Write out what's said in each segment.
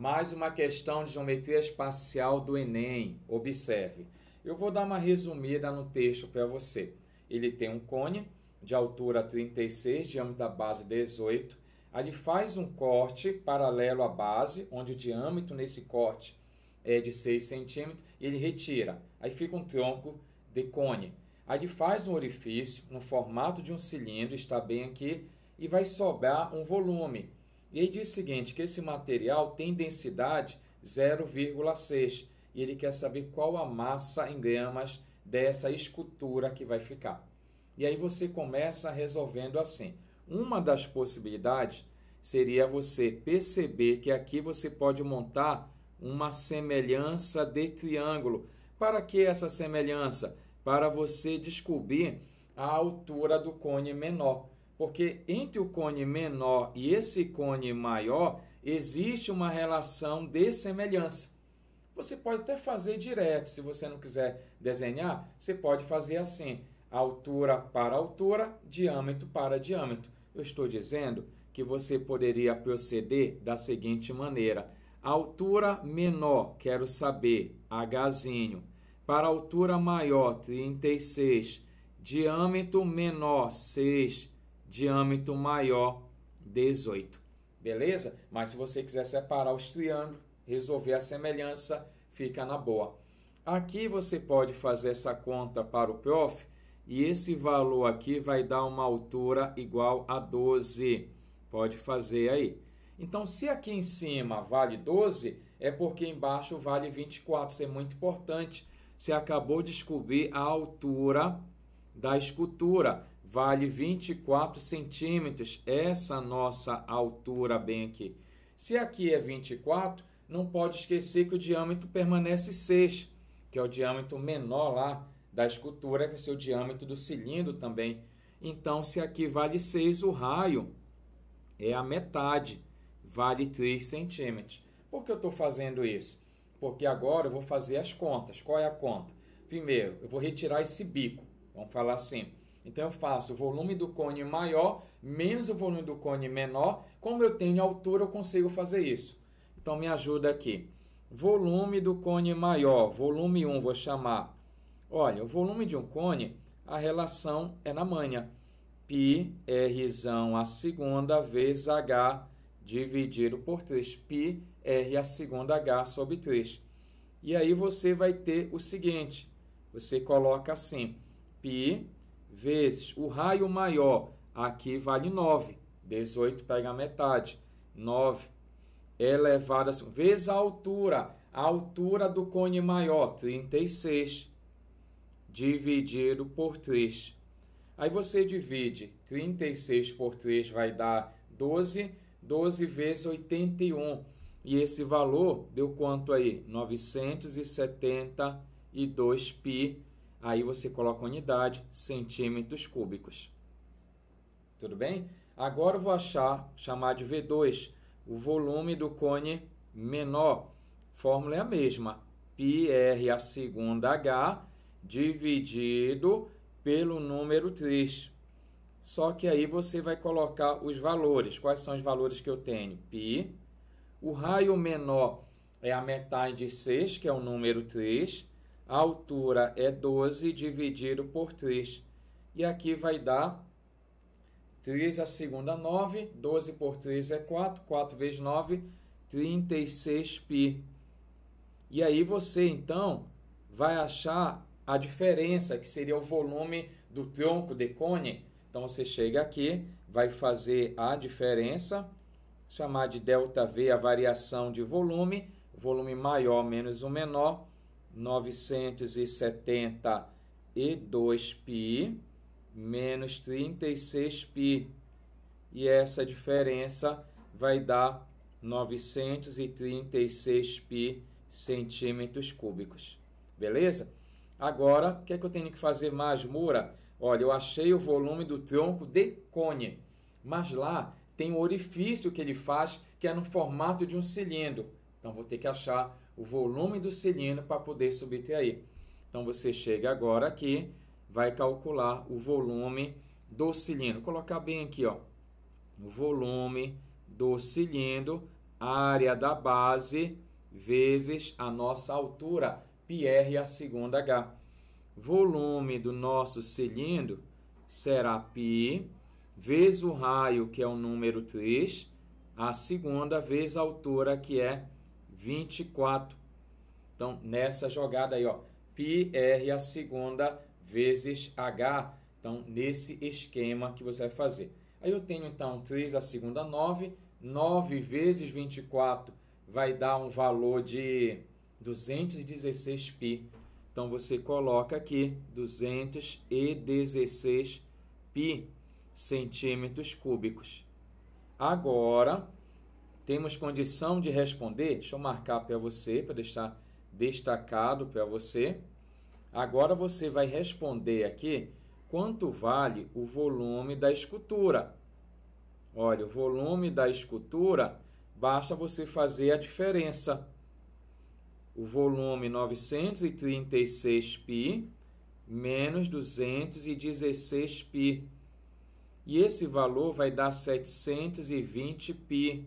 Mais uma questão de geometria espacial do Enem. Observe. Eu vou dar uma resumida no texto para você. Ele tem um cone de altura 36, diâmetro da base 18. Ali faz um corte paralelo à base, onde o diâmetro nesse corte é de 6 centímetros, e ele retira. Aí fica um tronco de cone. Aí ele faz um orifício no formato de um cilindro, está bem aqui, e vai sobrar um volume e ele diz o seguinte, que esse material tem densidade 0,6 e ele quer saber qual a massa em gramas dessa escultura que vai ficar. E aí você começa resolvendo assim. Uma das possibilidades seria você perceber que aqui você pode montar uma semelhança de triângulo. Para que essa semelhança? Para você descobrir a altura do cone menor. Porque entre o cone menor e esse cone maior existe uma relação de semelhança. Você pode até fazer direto, se você não quiser desenhar, você pode fazer assim: altura para altura, diâmetro para diâmetro. Eu estou dizendo que você poderia proceder da seguinte maneira: altura menor, quero saber, H, para altura maior, 36, diâmetro menor, 6, diâmetro maior 18. Beleza? Mas se você quiser separar os triângulos, resolver a semelhança, fica na boa. Aqui você pode fazer essa conta para o prof e esse valor aqui vai dar uma altura igual a 12. Pode fazer aí. Então, se aqui em cima vale 12, é porque embaixo vale 24. Isso é muito importante. Você acabou de descobrir a altura da escultura vale 24 centímetros, essa nossa altura bem aqui. Se aqui é 24, não pode esquecer que o diâmetro permanece 6, que é o diâmetro menor lá da escultura, vai ser o diâmetro do cilindro também. Então, se aqui vale 6, o raio é a metade, vale 3 centímetros. Por que eu estou fazendo isso? Porque agora eu vou fazer as contas. Qual é a conta? Primeiro, eu vou retirar esse bico. Vamos falar assim. Então eu faço o volume do cone maior menos o volume do cone menor. Como eu tenho altura, eu consigo fazer isso. Então me ajuda aqui. Volume do cone maior, volume 1, vou chamar. Olha, o volume de um cone, a relação é na manha. Pi R a segunda vezes H dividido por 3. Pi R a segunda H sobre 3. E aí você vai ter o seguinte. Você coloca assim. Pi vezes o raio maior, aqui vale 9. 18 pega a metade. 9 elevado a vezes a altura, a altura do cone maior, 36, dividido por 3. Aí você divide 36 por 3 vai dar 12, 12 vezes 81. E esse valor deu quanto aí? 972 pi Aí você coloca unidade, centímetros cúbicos. Tudo bem? Agora eu vou achar, chamar de V2, o volume do cone menor. Fórmula é a mesma. πr a segunda H dividido pelo número 3. Só que aí você vai colocar os valores. Quais são os valores que eu tenho? Π. O raio menor é a metade de 6, que é o número 3 a altura é 12 dividido por 3. E aqui vai dar 3 a segunda 9, 12 por 3 é 4, 4 vezes 9, 36π. E aí você então vai achar a diferença, que seria o volume do tronco de cone. Então você chega aqui, vai fazer a diferença, chamar de ΔV a variação de volume, volume maior menos o menor, 972π menos 36π. E essa diferença vai dar 936π centímetros cúbicos. Beleza? Agora, o que é que eu tenho que fazer mais, Mura? Olha, eu achei o volume do tronco de cone, mas lá tem um orifício que ele faz que é no formato de um cilindro. Então, vou ter que achar o volume do cilindro para poder subter aí. Então você chega agora aqui, vai calcular o volume do cilindro. Vou colocar bem aqui, ó. O volume do cilindro, área da base vezes a nossa altura, πr a segunda h. Volume do nosso cilindro será π vezes o raio, que é o número 3, a segunda vezes a altura, que é 24. Então, nessa jogada aí, ó, pi r a segunda vezes h. Então, nesse esquema que você vai fazer. Aí eu tenho, então, 3 a segunda, 9. 9 vezes 24 vai dar um valor de 216 pi. Então, você coloca aqui 216 pi centímetros cúbicos. Agora, temos condição de responder? Deixa eu marcar para você, para deixar destacado para você. Agora você vai responder aqui quanto vale o volume da escultura. Olha, o volume da escultura, basta você fazer a diferença. O volume 936π menos 216π. E esse valor vai dar 720π.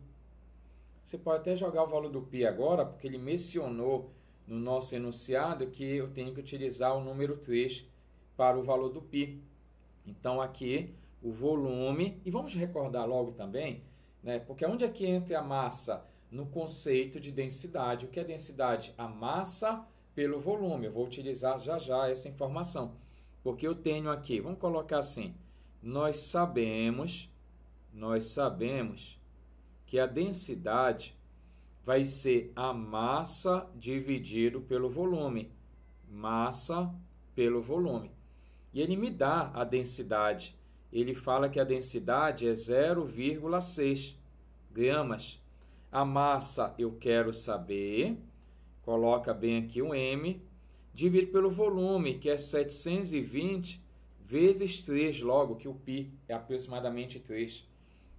Você pode até jogar o valor do pi agora, porque ele mencionou no nosso enunciado que eu tenho que utilizar o número 3 para o valor do pi. Então aqui o volume, e vamos recordar logo também, né, porque onde é que entra a massa? No conceito de densidade. O que é densidade? A massa pelo volume. Eu vou utilizar já já essa informação, porque eu tenho aqui, vamos colocar assim, nós sabemos, nós sabemos que a densidade vai ser a massa dividido pelo volume. Massa pelo volume. E ele me dá a densidade. Ele fala que a densidade é 0,6 gramas. A massa eu quero saber. Coloca bem aqui o M. divide pelo volume, que é 720 vezes 3, logo que o π é aproximadamente 3.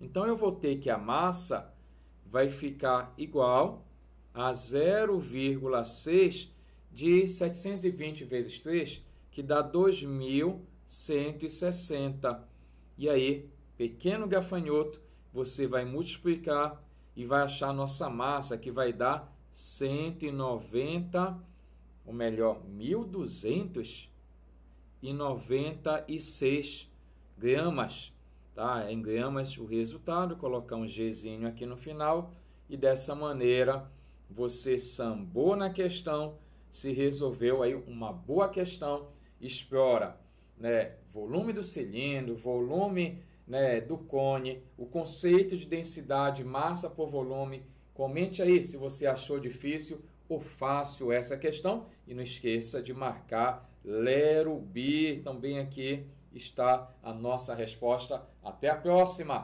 Então eu vou ter que a massa vai ficar igual a 0,6 de 720 vezes 3, que dá 2160. E aí, pequeno gafanhoto, você vai multiplicar e vai achar a nossa massa que vai dar 190, ou melhor, 1296 gramas Tá? É gramas o resultado, colocar um Gzinho aqui no final e dessa maneira você sambou na questão, se resolveu aí uma boa questão, explora né, volume do cilindro, volume né, do cone, o conceito de densidade, massa por volume. Comente aí se você achou difícil ou fácil essa questão e não esqueça de marcar Lero B também aqui está a nossa resposta. Até a próxima!